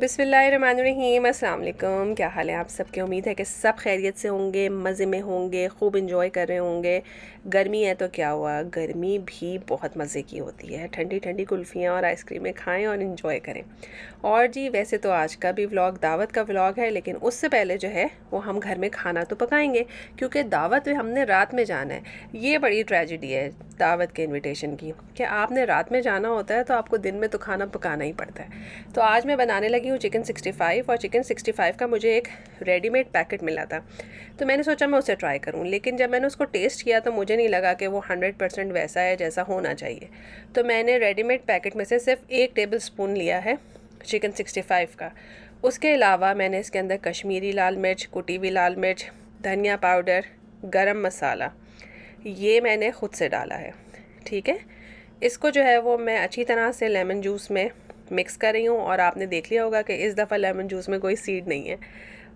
बिसमीम अल्लाम क्या हाल है आप सबके उम्मीद है कि सब खैरियत से होंगे मज़े में होंगे खूब इंजॉय कर रहे होंगे गर्मी है तो क्या हुआ गर्मी भी बहुत मज़े की होती है ठंडी ठंडी कुल्फ़ियाँ और आइसक्रीमें खाएं और इंजॉय करें और जी वैसे तो आज का भी व्लॉग दावत का व्लॉग है लेकिन उससे पहले जो है वो हम घर में खाना तो पकाएंगे क्योंकि दावत में हमने रात में जाना है ये बड़ी ट्रेजिडी है दावत के इन्विटेशन की कि आपने रात में जाना होता है तो आपको दिन में तो खाना पकाना ही पड़ता है तो आज मैं बनाने लगी लगी हूँ चिकन सिक्सटी फाइव और चिकन सिक्सटी फाइव का मुझे एक रेडीमेड पैकेट मिला था तो मैंने सोचा मैं उसे ट्राई करूँ लेकिन जब मैंने उसको टेस्ट किया तो मुझे नहीं लगा कि वो हंड्रेड परसेंट वैसा है जैसा होना चाहिए तो मैंने रेडीमेड पैकेट में से सिर्फ एक टेबल स्पून लिया है चिकन सिक्सटी फाइव का उसके अलावा मैंने इसके अंदर कश्मीरी लाल मिर्च कुटी हुई लाल मिर्च धनिया पाउडर गर्म मसाला ये मैंने ख़ुद से डाला है ठीक है इसको जो है वो मैं अच्छी तरह से लेमन जूस में मिक्स कर रही हूँ और आपने देख लिया होगा कि इस दफ़ा लेमन जूस में कोई सीड नहीं है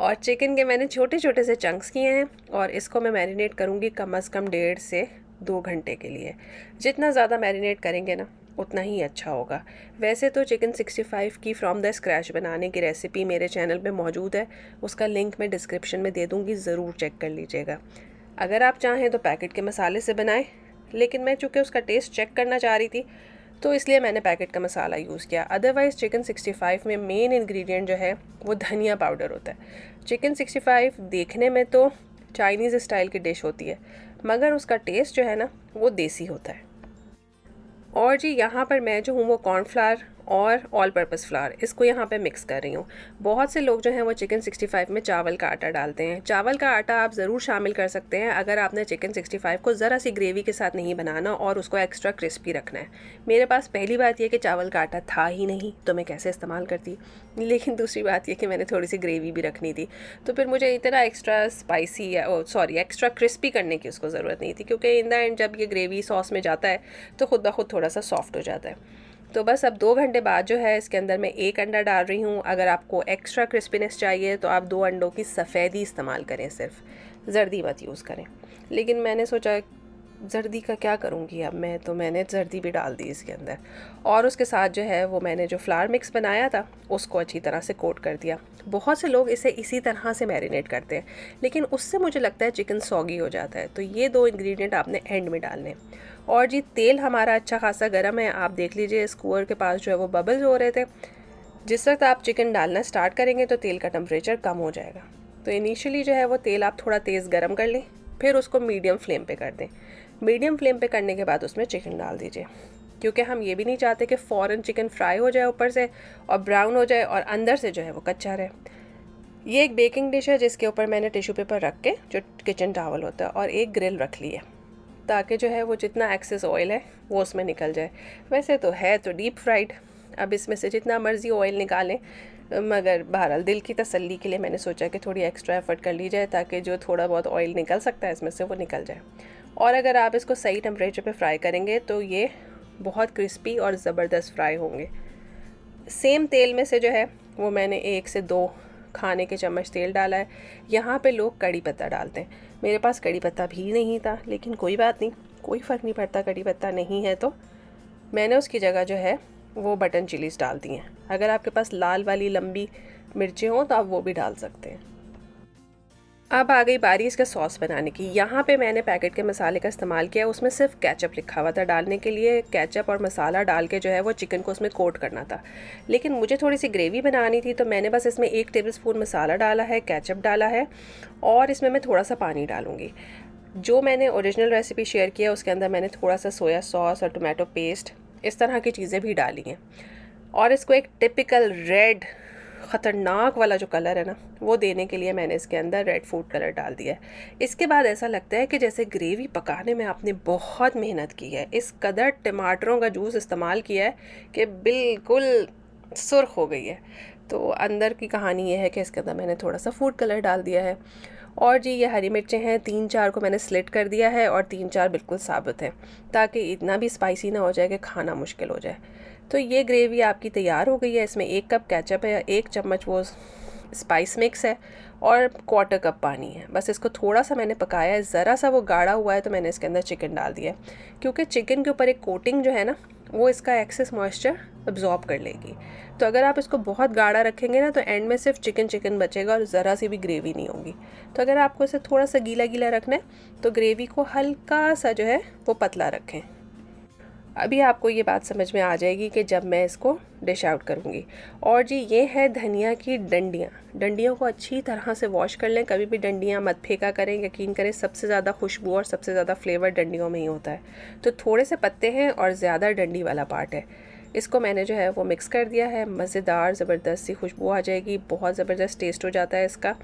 और चिकन के मैंने छोटे छोटे से चंक्स किए हैं और इसको मैं मैरिनेट करूँगी कम अज़ कम डेढ़ से दो घंटे के लिए जितना ज़्यादा मैरिनेट करेंगे ना उतना ही अच्छा होगा वैसे तो चिकन 65 की फ्रॉम द स्क्रैच बनाने की रेसिपी मेरे चैनल पे मौजूद है उसका लिंक मैं डिस्क्रिप्शन में दे दूँगी ज़रूर चेक कर लीजिएगा अगर आप चाहें तो पैकेट के मसाले से बनाएं लेकिन मैं चूँकि उसका टेस्ट चेक करना चाह रही थी तो इसलिए मैंने पैकेट का मसाला यूज़ किया अदरवाइज़ चिकन 65 में मेन इंग्रेडिएंट जो है वो धनिया पाउडर होता है चिकन 65 देखने में तो चाइनीज़ स्टाइल की डिश होती है मगर उसका टेस्ट जो है ना वो देसी होता है और जी यहाँ पर मैं जो हूँ वो कॉर्नफ्लावर और ऑल पर्पज़ फ्लावर इसको यहाँ पे मिक्स कर रही हूँ बहुत से लोग जो हैं वो चिकन 65 में चावल का आटा डालते हैं चावल का आटा आप ज़रूर शामिल कर सकते हैं अगर आपने चिकन 65 को ज़रा सी ग्रेवी के साथ नहीं बनाना और उसको एक्स्ट्रा क्रिस्पी रखना है मेरे पास पहली बात यह कि चावल का आटा था ही नहीं तो मैं कैसे इस्तेमाल करती लेकिन दूसरी बात यह कि मैंने थोड़ी सी ग्रेवी भी रखनी थी तो फिर मुझे इतना extra spicy sorry extra crispy करने की उसको ज़रूरत नहीं थी क्योंकि इन द एंड जब ये ग्रेवी सॉस में जाता है तो खुद ब खुद थोड़ा सा सॉफ्ट हो जाता है तो बस अब दो घंटे बाद जो है इसके अंदर मैं एक अंडा डाल रही हूँ अगर आपको एक्स्ट्रा क्रिस्पीनेस चाहिए तो आप दो अंडों की सफ़ेदी इस्तेमाल करें सिर्फ जर्दी मत यूज़ करें लेकिन मैंने सोचा जर्दी का क्या करूँगी अब मैं तो मैंने जर्दी भी डाल दी इसके अंदर और उसके साथ जो है वो मैंने जो फ्लावर मिक्स बनाया था उसको अच्छी तरह से कोट कर दिया बहुत से लोग इसे इसी तरह से मैरिनेट करते हैं लेकिन उससे मुझे लगता है चिकन सौगी हो जाता है तो ये दो इंग्रेडिएंट आपने एंड में डालने और जी तेल हमारा अच्छा खासा गर्म है आप देख लीजिए इस कुअर के पास जो है वो बबल्स हो रहे थे जिस वक्त आप चिकन डालना स्टार्ट करेंगे तो तेल का टम्परेचर कम हो जाएगा तो इनिशियली जो है वो तेल आप थोड़ा तेज़ गर्म कर लें फिर उसको मीडियम फ्लेम पे कर दें मीडियम फ्लेम पे करने के बाद उसमें चिकन डाल दीजिए क्योंकि हम ये भी नहीं चाहते कि फ़ौर चिकन फ्राई हो जाए ऊपर से और ब्राउन हो जाए और अंदर से जो है वो कच्चा रहे ये एक बेकिंग डिश है जिसके ऊपर मैंने टिश्यू पेपर रख के जो किचन टावल होता है और एक ग्रिल रख ली है ताकि जो है वो जितना एक्सेस ऑयल है वो उसमें निकल जाए वैसे तो है तो डीप फ्राइड अब इसमें से जितना मर्ज़ी ऑयल निकालें मगर बहरहाल दिल की तसल्ली के लिए मैंने सोचा कि थोड़ी एक्स्ट्रा एफर्ट कर ली जाए ताकि जो थोड़ा बहुत ऑयल निकल सकता है इसमें से वो निकल जाए और अगर आप इसको सही टेम्परेचर पे फ्राई करेंगे तो ये बहुत क्रिस्पी और ज़बरदस्त फ्राई होंगे सेम तेल में से जो है वो मैंने एक से दो खाने के चम्मच तेल डाला है यहाँ पे लोग कड़ी पत्ता डालते हैं मेरे पास कड़ी पत्ता भी नहीं था लेकिन कोई बात नहीं कोई फ़र्क नहीं पड़ता कड़ी पत्ता नहीं है तो मैंने उसकी जगह जो है वो बटन चिलीज़ डाल दी हैं अगर आपके पास लाल वाली लंबी मिर्चें हों तो आप वो भी डाल सकते हैं अब आ गई बारी इसका सॉस बनाने की यहाँ पे मैंने पैकेट के मसाले का इस्तेमाल किया उसमें सिर्फ कैचअप लिखा हुआ था डालने के लिए कैचअप और मसाला डाल के जो है वो चिकन को उसमें कोट करना था लेकिन मुझे थोड़ी सी ग्रेवी बनानी थी तो मैंने बस इसमें एक टेबल स्पून मसाला डाला है कैचअप डाला है और इसमें मैं थोड़ा सा पानी डालूँगी जो मैंने ओरिजिनल रेसिपी शेयर किया उसके अंदर मैंने थोड़ा सा सोया सॉस और टोमेटो पेस्ट इस तरह की चीज़ें भी डाली हैं और इसको एक टिपिकल रेड ख़तरनाक वाला जो कलर है ना वो देने के लिए मैंने इसके अंदर रेड फूड कलर डाल दिया है इसके बाद ऐसा लगता है कि जैसे ग्रेवी पकाने में आपने बहुत मेहनत की है इस कदर टमाटरों का जूस इस्तेमाल किया है कि बिल्कुल सुर्ख हो गई है तो अंदर की कहानी ये है कि इसके अंदर मैंने थोड़ा सा फूड कलर डाल दिया है और जी ये हरी मिर्चें हैं तीन चार को मैंने स्लिट कर दिया है और तीन चार बिल्कुल साबुत हैं ताकि इतना भी स्पाइसी ना हो जाए कि खाना मुश्किल हो जाए तो ये ग्रेवी आपकी तैयार हो गई है इसमें एक कप कैचअप है एक चम्मच वो स्पाइस मिक्स है और क्वार्टर कप पानी है बस इसको थोड़ा सा मैंने पकाया है ज़रा सा वो गाढ़ा हुआ है तो मैंने इसके अंदर चिकन डाल दिया क्योंकि चिकन के ऊपर एक कोटिंग जो है ना वो इसका एक्सेस मॉइस्चर अब्जॉर्ब कर लेगी तो अगर आप इसको बहुत गाढ़ा रखेंगे ना तो एंड में सिर्फ चिकन चिकन बचेगा और ज़रा सी भी ग्रेवी नहीं होगी तो अगर आपको इसे थोड़ा सा गीला गीला रखना है तो ग्रेवी को हल्का सा जो है वो पतला रखें अभी आपको ये बात समझ में आ जाएगी कि जब मैं इसको डिश आउट करूँगी और जी ये है धनिया की डंडियाँ डंडियों को अच्छी तरह से वॉश कर लें कभी भी डंडियाँ मत फेंका करें यकीन करें सबसे ज़्यादा खुशबू और सबसे ज़्यादा फ्लेवर डंडियों में ही होता है तो थोड़े से पत्ते हैं और ज़्यादा डंडी वाला पार्ट है इसको मैंने जो है वो मिक्स कर दिया है मज़ेदार ज़बरदस्त सी खुशबू आ जाएगी बहुत ज़बरदस्त टेस्ट हो जाता है इसका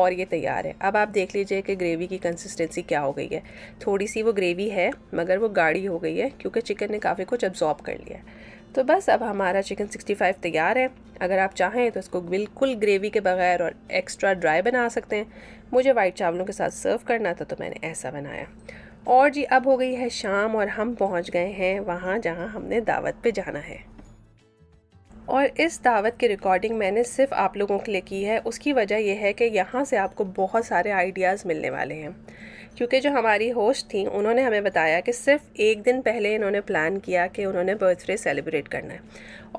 और ये तैयार है अब आप देख लीजिए कि ग्रेवी की कंसिस्टेंसी क्या हो गई है थोड़ी सी वो ग्रेवी है मगर वो गाढ़ी हो गई है क्योंकि चिकन ने काफ़ी कुछ अब्जॉर्ब कर लिया है तो बस अब हमारा चिकन 65 तैयार है अगर आप चाहें तो इसको बिल्कुल ग्रेवी के बगैर और एक्स्ट्रा ड्राई बना सकते हैं मुझे वाइट चावलों के साथ सर्व करना था तो मैंने ऐसा बनाया और जी अब हो गई है शाम और हम पहुंच गए हैं वहाँ जहाँ हमने दावत पे जाना है और इस दावत की रिकॉर्डिंग मैंने सिर्फ आप लोगों के लिए की है उसकी वजह यह है कि यहाँ से आपको बहुत सारे आइडियाज़ मिलने वाले हैं क्योंकि जो हमारी होस्ट थी उन्होंने हमें बताया कि सिर्फ एक दिन पहले इन्होंने प्लान किया कि उन्होंने बर्थडे सेलिब्रेट करना है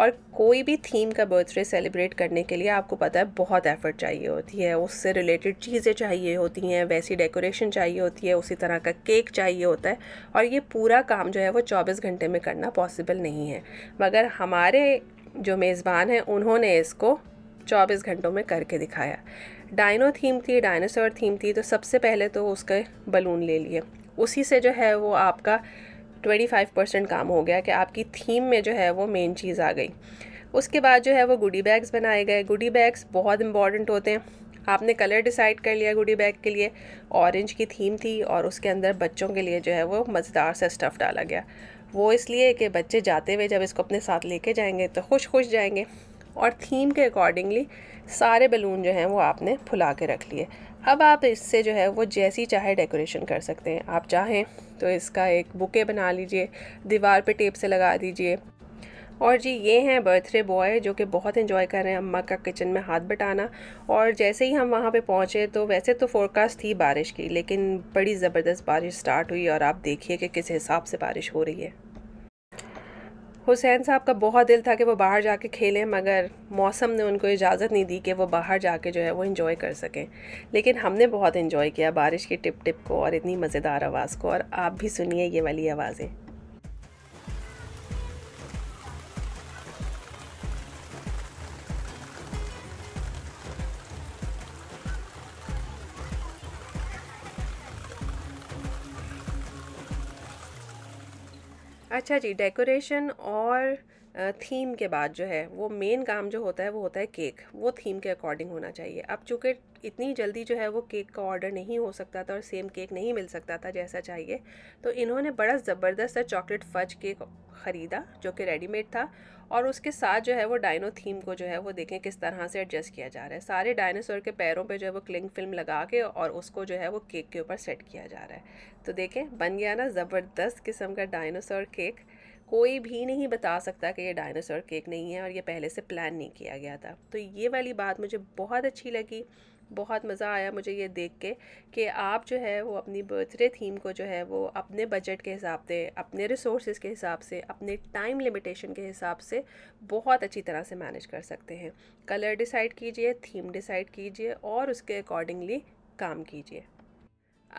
और कोई भी थीम का बर्थडे सेलिब्रेट करने के लिए आपको पता है बहुत एफ़र्ट चाहिए होती है उससे रिलेटेड चीज़ें चाहिए होती हैं वैसी डेकोरेशन चाहिए होती है उसी तरह का केक चाहिए होता है और ये पूरा काम जो है वो चौबीस घंटे में करना पॉसिबल नहीं है मगर हमारे जो मेज़बान हैं उन्होंने इसको 24 घंटों में करके दिखाया डायनो थीम थी डायनासोर थीम थी तो सबसे पहले तो उसके बलून ले लिए उसी से जो है वो आपका 25 परसेंट काम हो गया कि आपकी थीम में जो है वो मेन चीज़ आ गई उसके बाद जो है वो गुडी बैग्स बनाए गए गुडी बैग्स बहुत इंपॉर्टेंट होते हैं आपने कलर डिसाइड कर लिया गुडी बैग के लिए ऑरेंज की थीम थी और उसके अंदर बच्चों के लिए जो है वो मज़ेदार सा स्टफ़ डाला गया वो इसलिए कि बच्चे जाते हुए जब इसको अपने साथ लेके जाएंगे तो खुश खुश जाएंगे और थीम के अकॉर्डिंगली सारे बलून जो हैं वो आपने फुला के रख लिए अब आप इससे जो है वो जैसी चाहे डेकोरेशन कर सकते हैं आप चाहें तो इसका एक बुके बना लीजिए दीवार पे टेप से लगा दीजिए और जी ये हैं बर्थडे बॉय जो कि बहुत इन्जॉय कर रहे हैं अम्मा का किचन में हाथ बटाना और जैसे ही हम वहाँ पे पहुँचे तो वैसे तो फोरकास्ट थी बारिश की लेकिन बड़ी ज़बरदस्त बारिश स्टार्ट हुई और आप देखिए कि किस हिसाब से बारिश हो रही है हुसैन साहब का बहुत दिल था कि वो बाहर जाके खेलें मगर मौसम ने उनको इजाज़त नहीं दी कि वो बाहर जाके जो है वो इन्जॉय कर सकें लेकिन हमने बहुत इन्जॉय किया बारिश की टिप टिप को और इतनी मज़ेदार आवाज़ को और आप भी सुनिए ये वाली आवाज़ें अच्छा जी डेकोरेशन और थीम के बाद जो है वो मेन काम जो होता है वो होता है केक वो थीम के अकॉर्डिंग होना चाहिए अब चूँकि इतनी जल्दी जो है वो केक का ऑर्डर नहीं हो सकता था और सेम केक नहीं मिल सकता था जैसा चाहिए तो इन्होंने बड़ा ज़बरदस्त चॉकलेट फज केक ख़रीदा जो कि रेडीमेड था और उसके साथ जो है वो डायनो थीम को जो है वो देखें किस तरह से एडजस्ट किया जा रहा है सारे डायनासोर के पैरों पे जो है वो क्लिंग फिल्म लगा के और उसको जो है वो केक के ऊपर सेट किया जा रहा है तो देखें बन गया ना ज़बरदस्त किस्म का डायनासोर केक कोई भी नहीं बता सकता कि ये डायनासोर केक नहीं है और ये पहले से प्लान नहीं किया गया था तो ये वाली बात मुझे बहुत अच्छी लगी बहुत मज़ा आया मुझे ये देख के कि आप जो है वो अपनी बर्थडे थीम को जो है वो अपने बजट के हिसाब से अपने रिसोर्स के हिसाब से अपने टाइम लिमिटेशन के हिसाब से बहुत अच्छी तरह से मैनेज कर सकते हैं कलर डिसाइड कीजिए थीम डिसाइड कीजिए और उसके अकॉर्डिंगली काम कीजिए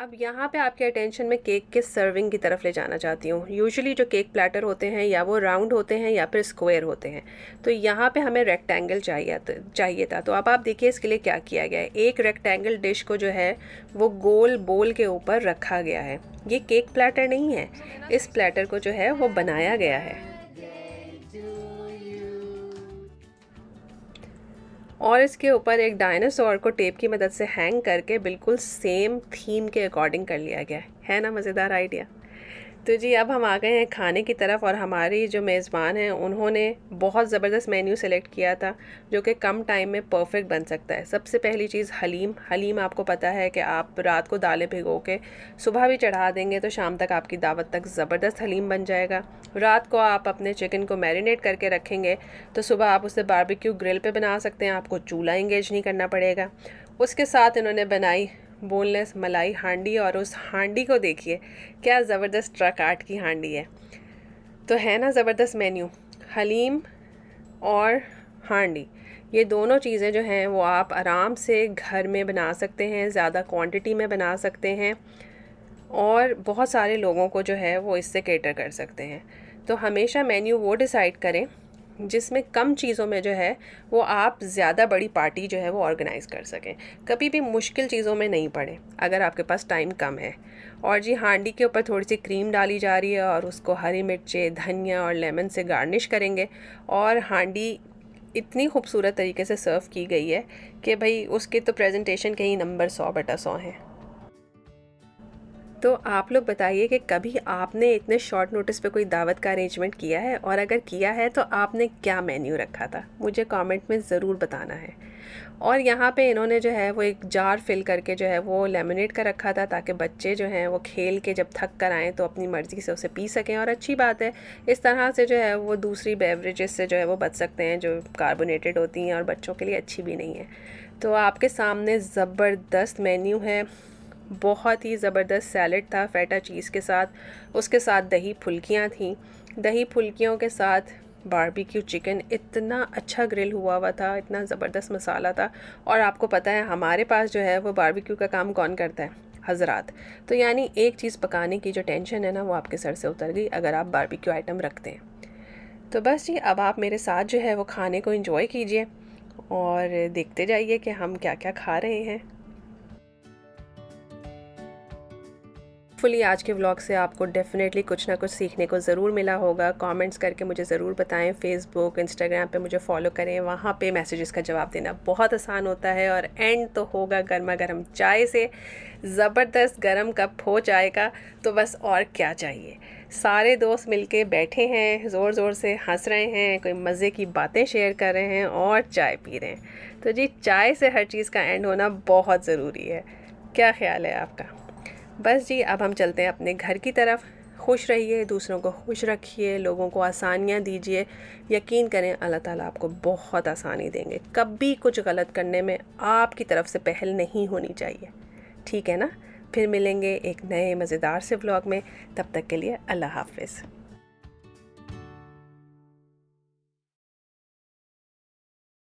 अब यहाँ पे आपके अटेंशन में केक के सर्विंग की तरफ ले जाना चाहती हूँ यूजुअली जो केक प्लेटर होते हैं या वो राउंड होते हैं या फिर स्क्वायर होते हैं तो यहाँ पे हमें रेक्टेंगल चाहिए चाहिए था तो अब आप देखिए इसके लिए क्या किया गया है एक रेक्टेंगल डिश को जो है वो गोल बोल के ऊपर रखा गया है ये केक प्लेटर नहीं है इस प्लेटर को जो है वो बनाया गया है और इसके ऊपर एक डायनासोर को टेप की मदद से हैंग करके बिल्कुल सेम थीम के अकॉर्डिंग कर लिया गया है है ना मज़ेदार आइडिया तो जी अब हम आ गए हैं खाने की तरफ और हमारी जो मेज़बान हैं उन्होंने बहुत ज़बरदस्त मेन्यू सेलेक्ट किया था जो कि कम टाइम में परफेक्ट बन सकता है सबसे पहली चीज़ हलीम हलीम आपको पता है कि आप रात को दालें भिगो के सुबह भी चढ़ा देंगे तो शाम तक आपकी दावत तक ज़बरदस्त हलीम बन जाएगा रात को आप अपने चिकन को मैरिनेट करके रखेंगे तो सुबह आप उसे बारबेक्यू ग्रिल पर बना सकते हैं आपको चूल्हा इंगेज नहीं करना पड़ेगा उसके साथ इन्होंने बनाई बोनलेस मलाई हांडी और उस हांडी को देखिए क्या ज़बरदस्त ट्रक आर्ट की हांडी है तो है ना ज़बरदस्त मेन्यू हलीम और हांडी ये दोनों चीज़ें जो हैं वो आप आराम से घर में बना सकते हैं ज़्यादा क्वांटिटी में बना सकते हैं और बहुत सारे लोगों को जो है वो इससे केटर कर सकते हैं तो हमेशा मेन्यू वो डिसाइड करें जिसमें कम चीज़ों में जो है वो आप ज़्यादा बड़ी पार्टी जो है वो ऑर्गेनाइज़ कर सकें कभी भी मुश्किल चीज़ों में नहीं पड़े अगर आपके पास टाइम कम है और जी हाँ, हांडी के ऊपर थोड़ी सी क्रीम डाली जा रही है और उसको हरी मिर्चें धनिया और लेमन से गार्निश करेंगे और हांडी इतनी खूबसूरत तरीके से सर्व की गई है कि भाई उसके तो प्रेजेंटेशन के ही नंबर सौ बटा सौ हैं तो आप लोग बताइए कि कभी आपने इतने शॉर्ट नोटिस पे कोई दावत का अरेंजमेंट किया है और अगर किया है तो आपने क्या मेन्यू रखा था मुझे कमेंट में ज़रूर बताना है और यहाँ पे इन्होंने जो है वो एक जार फिल करके जो है वो लेमिनेट कर रखा था ताकि बच्चे जो हैं वो खेल के जब थक कर आएँ तो अपनी मर्ज़ी से उसे पी सकें और अच्छी बात है इस तरह से जो है वो दूसरी बेवरेजेस से जो है वो बच सकते हैं जो कार्बोनेटेड होती हैं और बच्चों के लिए अच्छी भी नहीं है तो आपके सामने ज़बरदस्त मेन्यू है बहुत ही ज़बरदस्त सैलड था फेटा चीज़ के साथ उसके साथ दही फुल्कियाँ थीं दही फुल्कियों के साथ बारबेक्यू चिकन इतना अच्छा ग्रिल हुआ हुआ था इतना ज़बरदस्त मसाला था और आपको पता है हमारे पास जो है वो बारबेक्यू का काम कौन करता है हज़रात तो यानी एक चीज़ पकाने की जो टेंशन है ना वो आपके सर से उतर गई अगर आप बारबेक्यू आइटम रखते हैं तो बस जी अब आप मेरे साथ जो है वो खाने को इन्जॉय कीजिए और देखते जाइए कि हम क्या क्या खा रहे हैं होपफुली आज के व्लॉग से आपको डेफिनेटली कुछ ना कुछ सीखने को ज़रूर मिला होगा कमेंट्स करके मुझे ज़रूर बताएं फेसबुक इंस्टाग्राम पे मुझे फॉलो करें वहाँ पे मैसेजेस का जवाब देना बहुत आसान होता है और एंड तो होगा गर्मा गर्म चाय से ज़बरदस्त गर्म कप हो जाएगा तो बस और क्या चाहिए सारे दोस्त मिलके बैठे हैं ज़ोर ज़ोर से हंस रहे हैं कोई मज़े की बातें शेयर कर रहे हैं और चाय पी रहे हैं तो जी चाय से हर चीज़ का एंड होना बहुत ज़रूरी है क्या ख्याल है आपका बस जी अब हम चलते हैं अपने घर की तरफ खुश रहिए दूसरों को खुश रखिए लोगों को आसानियाँ दीजिए यकीन करें अल्लाह ताला आपको बहुत आसानी देंगे कभी कुछ गलत करने में आपकी तरफ से पहल नहीं होनी चाहिए ठीक है ना फिर मिलेंगे एक नए मज़ेदार से व्लॉग में तब तक के लिए अल्लाह हाफिज़